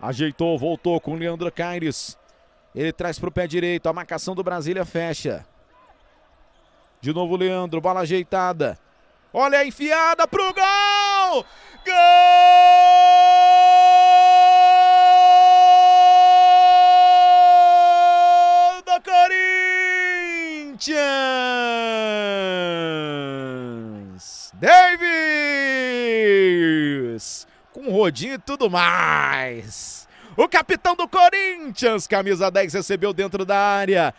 Ajeitou, voltou com o Leandro Caires. Ele traz para o pé direito. A marcação do Brasília fecha. De novo Leandro, bola ajeitada. Olha a enfiada pro gol! Gol do Corinthians! com rodinho e tudo mais. O capitão do Corinthians, camisa 10, recebeu dentro da área.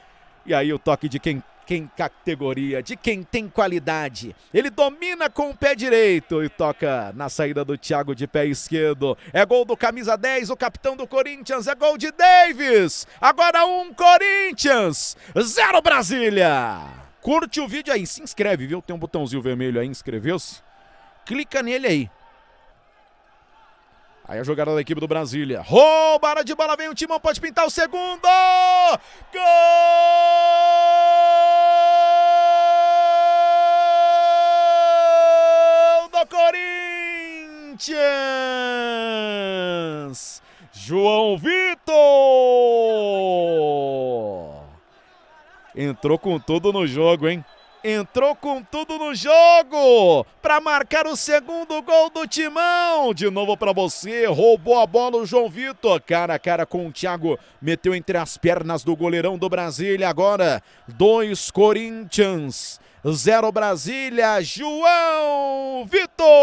E aí o toque de quem quem categoria, de quem tem qualidade. Ele domina com o pé direito e toca na saída do Thiago de pé esquerdo. É gol do camisa 10, o capitão do Corinthians, é gol de Davis. Agora um Corinthians, zero Brasília. Curte o vídeo aí, se inscreve, viu? Tem um botãozinho vermelho aí, inscreveu-se? Clica nele aí. Aí a jogada da equipe do Brasília. Roubada de bola, vem o Timão, pode pintar o segundo! Gol do Corinthians! João Vitor! Entrou com tudo no jogo, hein? entrou com tudo no jogo para marcar o segundo gol do Timão. De novo para você, roubou a bola o João Vitor, cara a cara com o Thiago, meteu entre as pernas do goleirão do Brasília. Agora, dois Corinthians, zero Brasília, João Vitor.